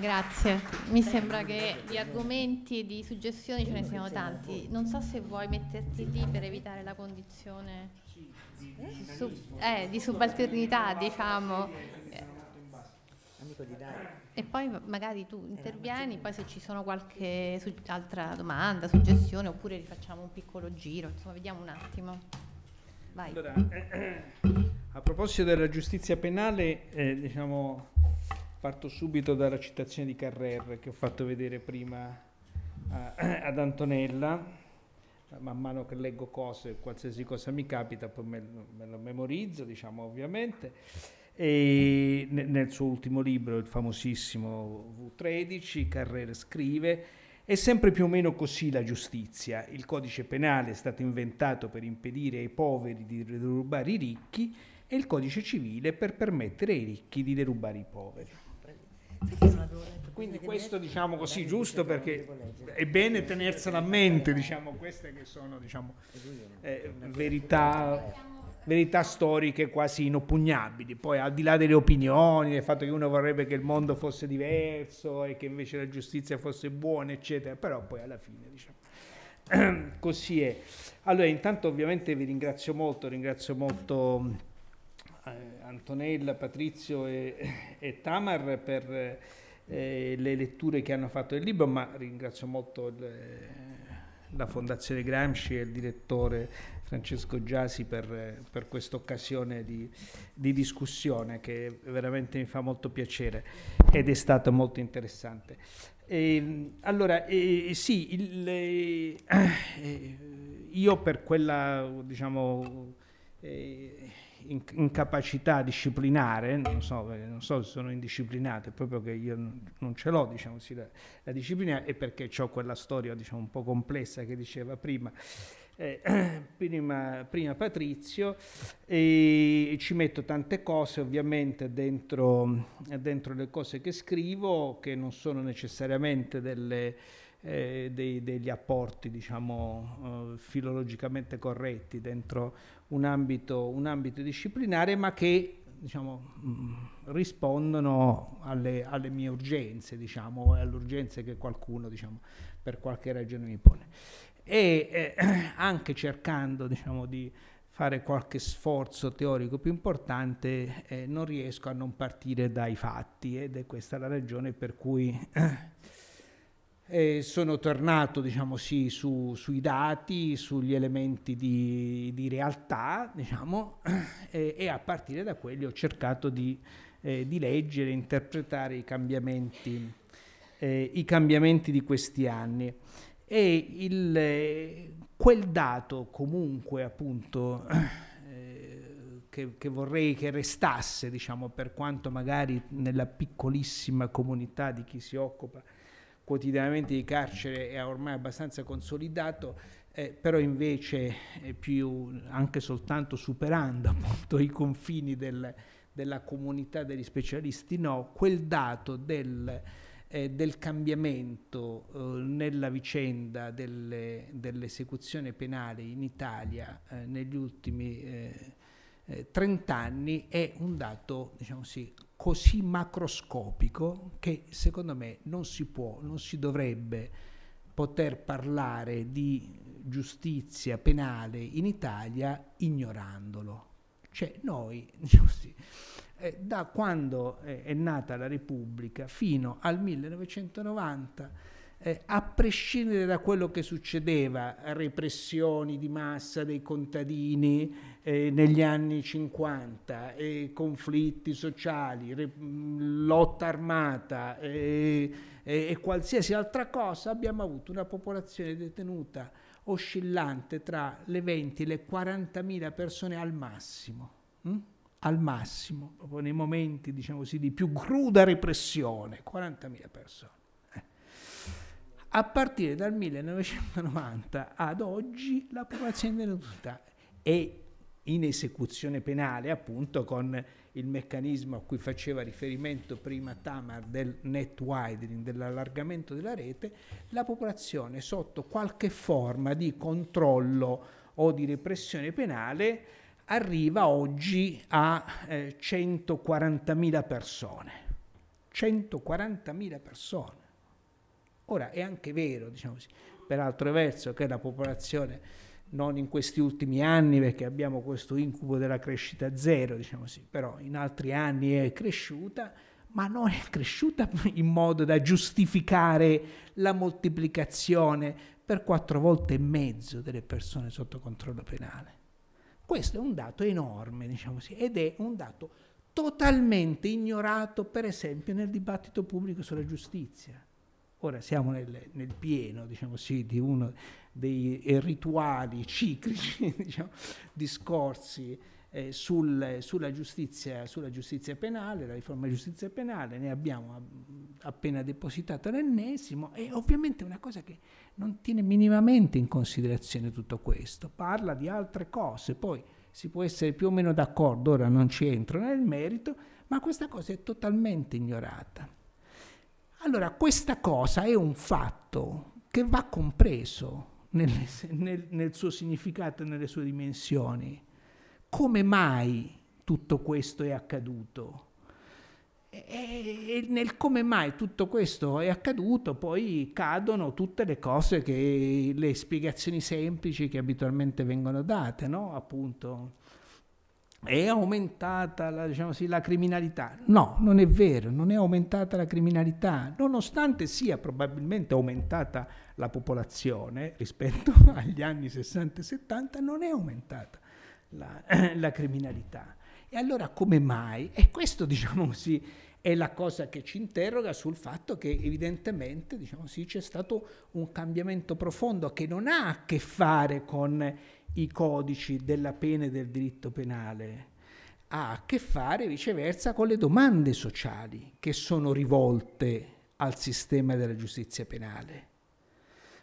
Grazie, mi sembra che di argomenti e di suggestioni ce ne siano tanti. Non so se vuoi metterti lì per evitare la condizione su, eh, di subalternità, diciamo. E poi magari tu intervieni, poi se ci sono qualche altra domanda, suggestione, oppure rifacciamo un piccolo giro, insomma vediamo un attimo. Vai. Allora, eh, eh, a proposito della giustizia penale, eh, diciamo Parto subito dalla citazione di Carrer che ho fatto vedere prima eh, a, ad Antonella. Man mano che leggo cose, qualsiasi cosa mi capita, poi me, me lo memorizzo, diciamo ovviamente. E nel suo ultimo libro, il famosissimo V13, Carrer scrive è sempre più o meno così la giustizia. Il codice penale è stato inventato per impedire ai poveri di derubare i ricchi e il codice civile per permettere ai ricchi di derubare i poveri. Quindi questo diciamo così giusto perché è bene tenersela a mente, diciamo, queste che sono diciamo, eh, verità, verità, storiche quasi inoppugnabili. Poi al di là delle opinioni, del fatto che uno vorrebbe che il mondo fosse diverso e che invece la giustizia fosse buona, eccetera, però poi alla fine diciamo, così è. Allora intanto ovviamente vi ringrazio molto, ringrazio molto... Eh, Antonella, Patrizio e, e Tamar per eh, le letture che hanno fatto del libro, ma ringrazio molto il, la Fondazione Gramsci e il direttore Francesco Giasi per, per questa occasione di, di, discussione che veramente mi fa molto piacere ed è stato molto interessante. E, ehm, allora, e, eh, sì, il, eh, io per quella, diciamo, eh, incapacità disciplinare, non so, eh, non so se sono indisciplinato, è proprio che io non ce l'ho, diciamo, sì, la, la, disciplina e perché ho quella storia diciamo, un po' complessa che diceva prima. Eh, prima, prima, Patrizio e ci metto tante cose ovviamente dentro, dentro le cose che scrivo che non sono necessariamente delle, eh, dei, degli apporti diciamo, eh, filologicamente corretti dentro un ambito, un ambito disciplinare, ma che diciamo, mh, mm, rispondono alle, alle, mie urgenze, diciamo, alle urgenze che qualcuno diciamo, per qualche ragione mi pone. E eh, anche cercando diciamo, di fare qualche sforzo teorico più importante, eh, non riesco a non partire dai fatti ed è questa la ragione per cui... E sono tornato diciamo, sì, su, sui dati, sugli elementi di, di realtà diciamo, e, e, a partire da quelli ho cercato di, eh, di leggere, interpretare i cambiamenti, eh, i cambiamenti di questi anni. E il, eh, quel dato comunque appunto eh, che, che, vorrei che restasse diciamo, per quanto magari nella piccolissima comunità di chi si occupa quotidianamente di carcere è ormai abbastanza consolidato, eh, però invece più anche soltanto superando appunto i confini del, della comunità degli specialisti no, quel dato del, eh, del cambiamento eh, nella vicenda delle, dell'esecuzione penale in Italia eh, negli ultimi 30 eh, eh, anni è un dato diciamo sì, così macroscopico che secondo me non si può, non si dovrebbe poter parlare di giustizia penale in Italia ignorandolo. Cioè noi, eh, da quando è nata la Repubblica fino al 1990, eh, a prescindere da quello che succedeva, repressioni di massa dei contadini eh, negli anni 50, eh, conflitti sociali, re, lotta armata e qualsiasi altra cosa, abbiamo avuto una popolazione detenuta oscillante tra le 20 e le 40.000 persone al massimo. Mm? Al massimo, proprio nei momenti diciamo così, di più cruda repressione, 40.000 persone. A partire dal 1990 ad oggi la popolazione detenuta è in esecuzione penale, appunto con il meccanismo a cui faceva riferimento prima Tamar del net widening, dell'allargamento della rete, la popolazione sotto qualche forma di controllo o di repressione penale arriva oggi a eh, 140.000 persone. 140.000 persone. Ora è anche vero, diciamo così, per altro verso, che la popolazione, non in questi ultimi anni, perché abbiamo questo incubo della crescita zero, diciamo così, però in altri anni è cresciuta, ma non è cresciuta in modo da giustificare la moltiplicazione per quattro volte e mezzo delle persone sotto controllo penale. Questo è un dato enorme, diciamo così, ed è un dato totalmente ignorato, per esempio, nel dibattito pubblico sulla giustizia. Ora siamo nel, nel pieno diciamo sì, di uno dei rituali ciclici, diciamo, discorsi eh, sul, sulla, giustizia, sulla, giustizia, penale, la riforma giustizia penale, ne abbiamo appena depositato l'ennesimo e ovviamente è una cosa che non tiene minimamente in considerazione tutto questo, parla di altre cose, poi si può essere più o meno d'accordo, ora non ci entro nel merito, ma questa cosa è totalmente ignorata. Allora, questa cosa è un fatto che va compreso nel, nel, nel suo significato e nelle sue dimensioni. Come mai tutto questo è accaduto? e nel come mai tutto questo è accaduto poi cadono tutte le cose che le spiegazioni semplici che abitualmente vengono date, no? Appunto è aumentata la, diciamo così, la, criminalità. No, non è vero, non è aumentata la criminalità, nonostante sia probabilmente aumentata la popolazione rispetto agli anni 60 e 70, non è aumentata la, la criminalità. E allora come mai? E questo, diciamo così, è la cosa che ci interroga sul fatto che evidentemente diciamo così, c'è stato un cambiamento profondo che non ha a che fare con i codici della pena e del diritto penale, ha a che fare viceversa con le domande sociali che sono rivolte al sistema della giustizia penale.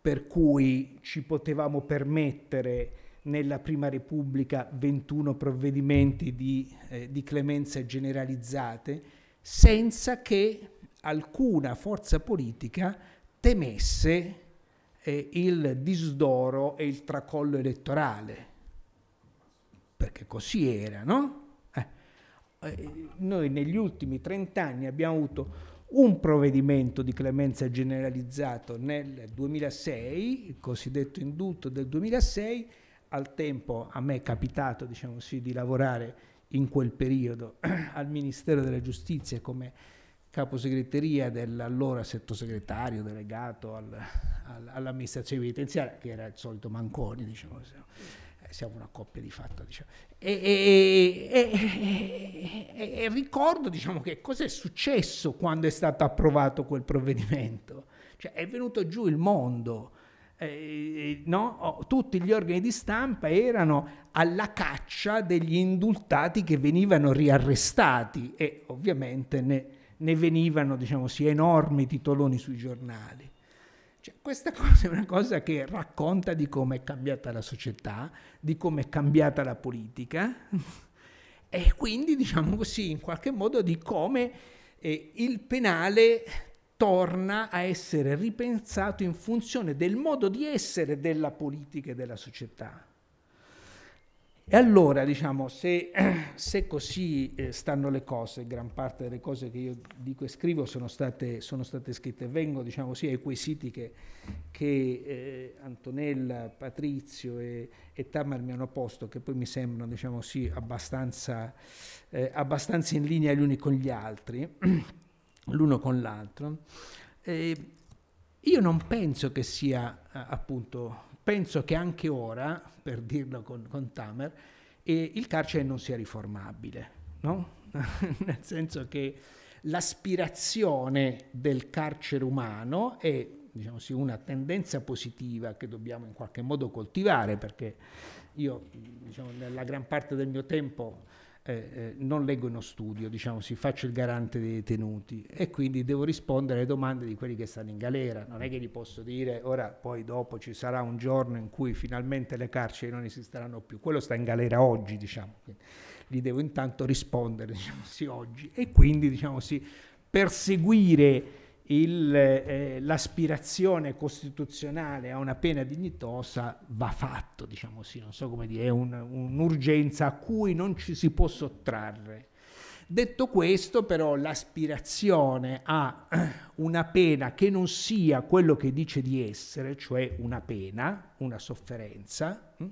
Per cui ci potevamo permettere nella Prima Repubblica 21 provvedimenti di, eh, di clemenza generalizzate senza che alcuna forza politica temesse eh, il disdoro e il tracollo elettorale, perché così era, no? Eh, eh noi negli ultimi 30 anni abbiamo avuto un provvedimento di clemenza generalizzato nel 2006, il cosiddetto indulto del 2006, al tempo a me è capitato diciamo sì, di lavorare in quel periodo al Ministero della Giustizia come caposegreteria dell'allora sottosegretario delegato al, al, all'amministrazione penitenziaria, che era il solito Manconi, diciamo, eh, siamo una coppia di fatto. Diciamo. E, e, e, e ricordo diciamo, che cosa è successo quando è stato approvato quel provvedimento. Cioè, è venuto giù il mondo, eh, eh no? Oh, tutti gli organi di stampa erano alla caccia degli indultati che venivano riarrestati e ovviamente ne ne venivano diciamo, sì, enormi titoloni sui giornali. Cioè, questa cosa è una cosa che racconta di come è cambiata la società, di come è cambiata la politica e quindi, diciamo così, in qualche modo di come eh, il penale torna a essere ripensato in funzione del modo di essere della politica e della società. E allora, diciamo, se, se così eh, stanno le cose, gran parte delle cose che io dico e scrivo sono state, sono state scritte, vengo, diciamo così, ai quesiti che, che eh, Antonella, Patrizio e, e, Tamar mi hanno posto, che poi mi sembrano, diciamo così, abbastanza, eh, abbastanza in linea gli uni con gli altri, l'uno con l'altro. io non penso che sia, appunto, penso che anche ora, per dirlo con, con Tamer, eh, il carcere non sia riformabile, no? nel senso che l'aspirazione del carcere umano è diciamo sì, una tendenza positiva che dobbiamo in qualche modo coltivare, perché io diciamo, nella gran parte del mio tempo eh, eh, non leggo uno studio, diciamo, si faccio il garante dei detenuti e quindi devo rispondere alle domande di quelli che stanno in galera. Non è che gli posso dire ora poi dopo ci sarà un giorno in cui finalmente le carceri non esisteranno più. Quello sta in galera oggi, diciamo. gli devo intanto rispondere, diciamo, sì, oggi. E quindi, diciamo, sì, perseguire eh, l'aspirazione eh, costituzionale a una pena dignitosa va fatto, diciamo così, non so come dire, è un'urgenza a cui non ci si può sottrarre. Detto questo, però, l'aspirazione a eh, una pena che non sia quello che dice di essere, cioè una pena, una sofferenza, hm,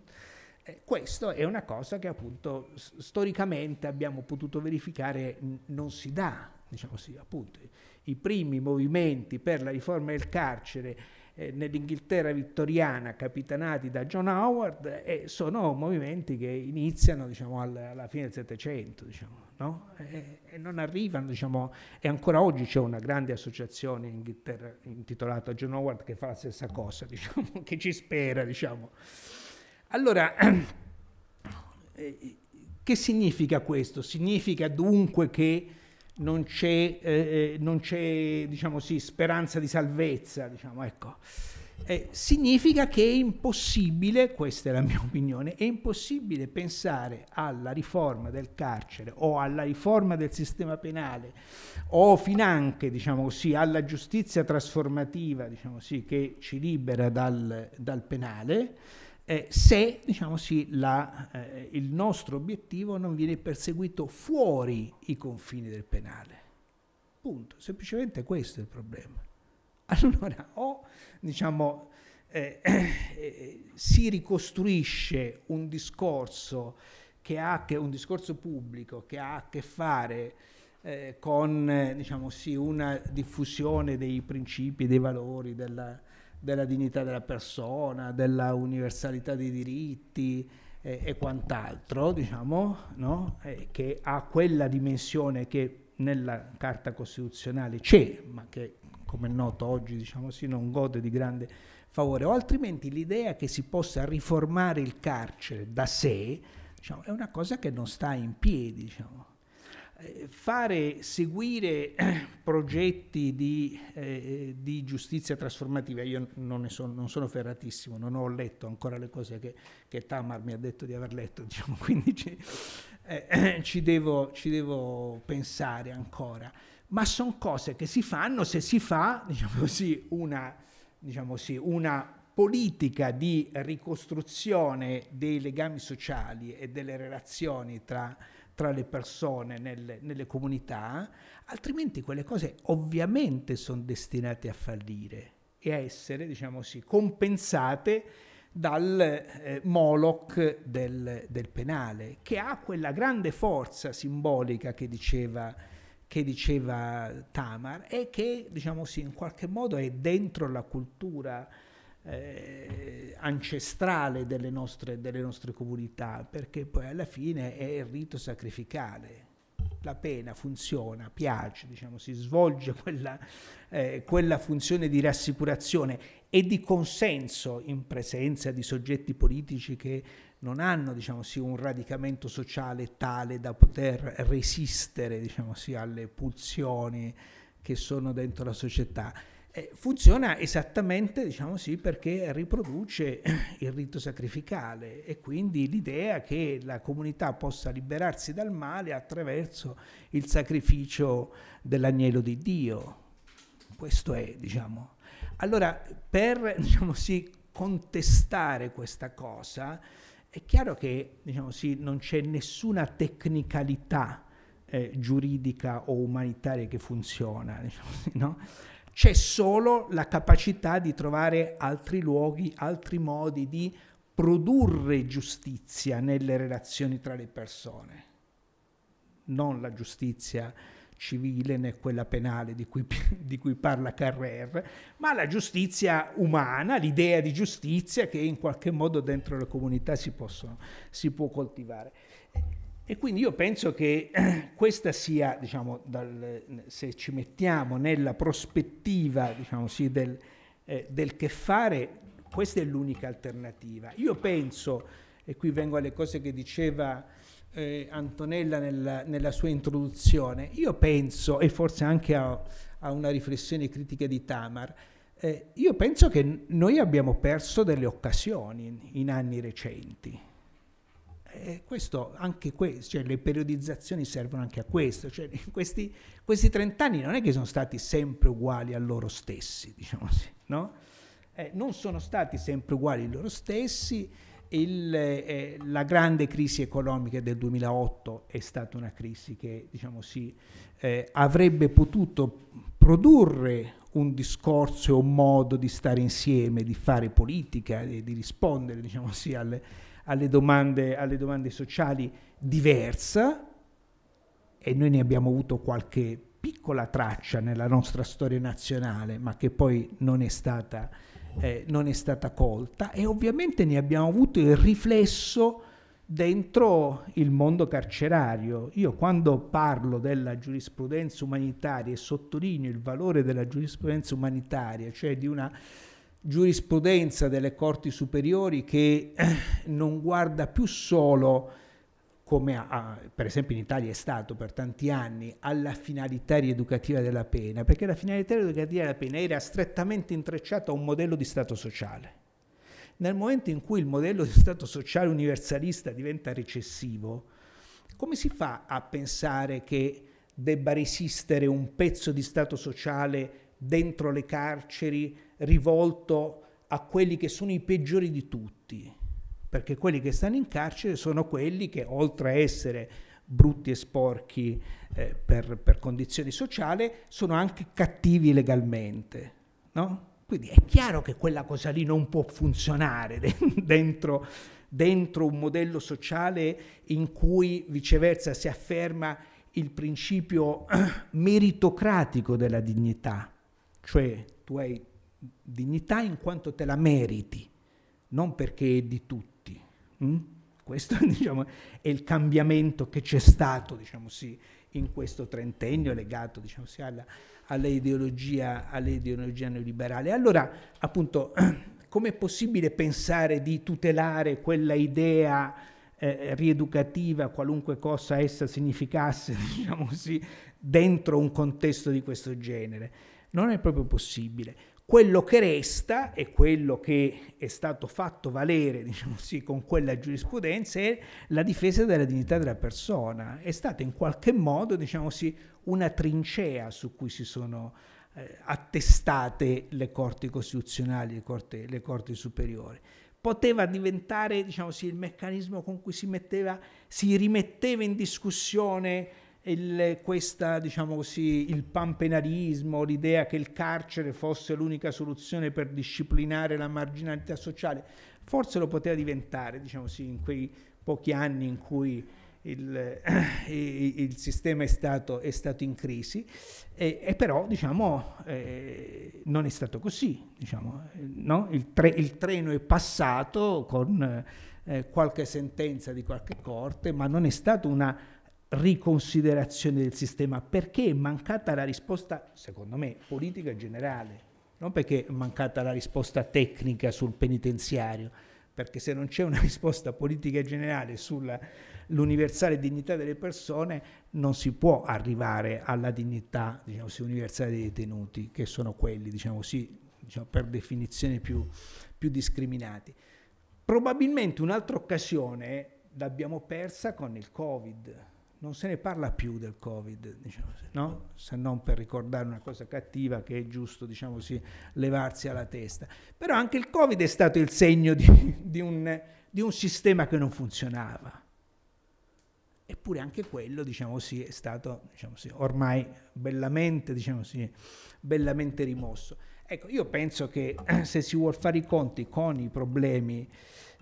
eh, questo è una cosa che appunto storicamente abbiamo potuto verificare non si dà, diciamo così, appunto i primi movimenti per la riforma del carcere eh, nell'Inghilterra vittoriana capitanati da John Howard eh, sono movimenti che iniziano diciamo, alla, alla fine del Settecento diciamo, no? e, e, non arrivano diciamo, e ancora oggi c'è una grande associazione in Inghilterra intitolata John Howard che fa la stessa cosa diciamo, che ci spera diciamo. allora eh, che significa questo? Significa dunque che non c'è, eh, eh, non c'è diciamo sì, speranza di salvezza, diciamo, ecco. eh, significa che è impossibile, questa è la mia opinione, è impossibile pensare alla riforma del carcere o alla riforma del sistema penale o finanche diciamo così, alla giustizia trasformativa diciamo così, che ci libera dal, dal penale eh, se diciamo, sì, la, eh, il nostro obiettivo non viene perseguito fuori i confini del penale. Punto. Semplicemente questo è il problema. Allora, o diciamo, eh, eh, si ricostruisce un discorso, che ha, che, un discorso pubblico che ha a che fare eh, con eh, diciamo, sì, una diffusione dei principi, dei valori, della, della dignità della persona, della universalità dei diritti eh, e quant'altro, diciamo, no? eh, che ha quella dimensione che nella Carta Costituzionale c'è, ma che come è noto oggi diciamo sì, non gode di grande favore, o altrimenti l'idea che si possa riformare il carcere da sé diciamo, è una cosa che non sta in piedi. Diciamo. Eh, fare seguire eh, progetti di, eh, di, giustizia trasformativa, io non, sono, non sono ferratissimo, non ho letto ancora le cose che, che Tamar mi ha detto di aver letto, diciamo, quindi ci, eh, ci, devo, ci devo pensare ancora, ma sono cose che si fanno se si fa diciamo così, una, diciamo così, una politica di ricostruzione dei legami sociali e delle relazioni tra tra le persone, nelle, nelle comunità, altrimenti quelle cose ovviamente sono destinate a fallire e a essere, diciamo così, compensate dal eh, Moloch del, del, penale, che ha quella grande forza simbolica che diceva, che diceva Tamar e che, diciamo così, in qualche modo è dentro la cultura eh, ancestrale delle nostre, delle nostre comunità, perché poi alla fine è il rito sacrificale la pena funziona, piace, diciamo, si svolge quella, eh, quella, funzione di rassicurazione e di consenso in presenza di soggetti politici che non hanno diciamo, sì, un radicamento sociale tale da poter resistere diciamo, sì, alle pulsioni che sono dentro la società. Eh, funziona esattamente, diciamo sì, perché riproduce il rito sacrificale e quindi l'idea che la comunità possa liberarsi dal male attraverso il sacrificio dell'agnello di Dio. Questo è, diciamo. Allora, per, diciamo sì, contestare questa cosa, è chiaro che, diciamo sì, non c'è nessuna tecnicalità eh, giuridica o umanitaria che funziona, diciamo sì, no? c'è solo la capacità di trovare altri luoghi, altri modi di produrre giustizia nelle relazioni tra le persone, non la giustizia civile né quella penale di cui, di cui parla Carrer, ma la giustizia umana, l'idea di giustizia che in qualche modo dentro le comunità si, possono, si può coltivare. E quindi io penso che questa sia, diciamo, dal, se ci mettiamo nella prospettiva diciamo, sì, del, eh, del che fare, questa è l'unica alternativa. Io penso, e qui vengo alle cose che diceva eh, Antonella nella, nella, sua introduzione, io penso, e forse anche a, a una riflessione critica di Tamar, eh, io penso che noi abbiamo perso delle occasioni in, in anni recenti. Eh, questo, anche questo, cioè le periodizzazioni servono anche a questo, cioè questi, questi 30 anni non è che sono stati sempre uguali a loro stessi, diciamo così, no? eh, non sono stati sempre uguali a loro stessi, il, eh, la grande crisi economica del 2008 è stata una crisi che diciamo sì, eh, avrebbe potuto produrre un discorso e un modo di stare insieme, di fare politica, di, di rispondere diciamo sì, alle, alle domande, alle domande sociali diversa e noi ne abbiamo avuto qualche piccola traccia nella nostra storia nazionale, ma che poi non è stata, eh, non è stata colta e ovviamente ne abbiamo avuto il riflesso dentro il mondo carcerario. Io quando parlo della giurisprudenza umanitaria e sottolineo il valore della giurisprudenza umanitaria, cioè di una giurisprudenza delle corti superiori che eh, non guarda più solo come a, per esempio in Italia è stato per tanti anni, alla finalità rieducativa della pena, perché la finalità rieducativa della pena era strettamente intrecciata a un modello di Stato sociale. Nel momento in cui il modello di Stato sociale universalista diventa recessivo, come si fa a pensare che debba resistere un pezzo di Stato sociale dentro le carceri rivolto a quelli che sono i peggiori di tutti, perché quelli che stanno in carcere sono quelli che oltre a essere brutti e sporchi eh, per, per, condizioni sociali, sono anche cattivi legalmente. No? Quindi è chiaro che quella cosa lì non può funzionare dentro, dentro un modello sociale in cui viceversa si afferma il principio meritocratico della dignità cioè tu hai dignità in quanto te la meriti, non perché è di tutti. Mm? Questo diciamo, è il cambiamento che c'è stato diciamo, sì, in questo trentennio legato diciamo, sì, alla, all'ideologia, all'ideologia neoliberale. Allora, appunto, com'è possibile pensare di tutelare quella idea eh, rieducativa, qualunque cosa essa significasse, diciamo così, dentro un contesto di questo genere? non è proprio possibile. Quello che resta e quello che è stato fatto valere, diciamo sì, con quella giurisprudenza è la difesa della dignità della persona. È stata in qualche modo, diciamo sì, una trincea su cui si sono eh, attestate le corti costituzionali, le corti, le corti superiori poteva diventare diciamo sì, il meccanismo con cui si, metteva, si rimetteva in discussione il, questa, diciamo così, il pampenarismo, l'idea che il carcere fosse l'unica soluzione per disciplinare la marginalità sociale, forse lo poteva diventare diciamo così, in quei pochi anni in cui il, il sistema è stato, è stato, in crisi, e, e però diciamo, eh, non è stato così. Diciamo, no? il, tre, il, treno è passato con eh, qualche sentenza di qualche corte, ma non è stata una riconsiderazione del sistema perché è mancata la risposta, secondo me, politica generale, non perché è mancata la risposta tecnica sul penitenziario, perché se non c'è una risposta politica generale sull'universale dignità delle persone non si può arrivare alla dignità diciamo, universale dei detenuti, che sono quelli, diciamo così, diciamo, per definizione più, più discriminati. Probabilmente un'altra occasione l'abbiamo persa con il Covid, non se ne parla più del Covid, diciamo, no? se non per ricordare una cosa cattiva che è giusto diciamo così, levarsi alla testa. Però anche il Covid è stato il segno di, di, un, di un, sistema che non funzionava. Eppure anche quello diciamo così, è stato così, diciamo, ormai bellamente, così, diciamo, bellamente rimosso. Ecco, io penso che se si vuol fare i conti con i problemi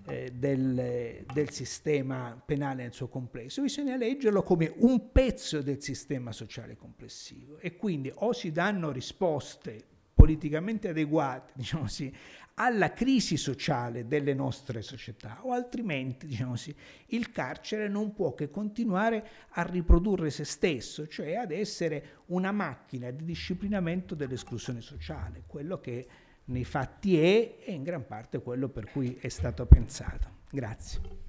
eh, del, del, sistema penale nel suo complesso, bisogna leggerlo come un pezzo del sistema sociale complessivo e quindi o si danno risposte politicamente adeguate diciamo così, alla crisi sociale delle nostre società o altrimenti diciamo così, il carcere non può che continuare a riprodurre se stesso, cioè ad essere una macchina di disciplinamento dell'esclusione sociale, quello che È nei fatti è, è in gran parte quello per cui è stato pensato. Grazie.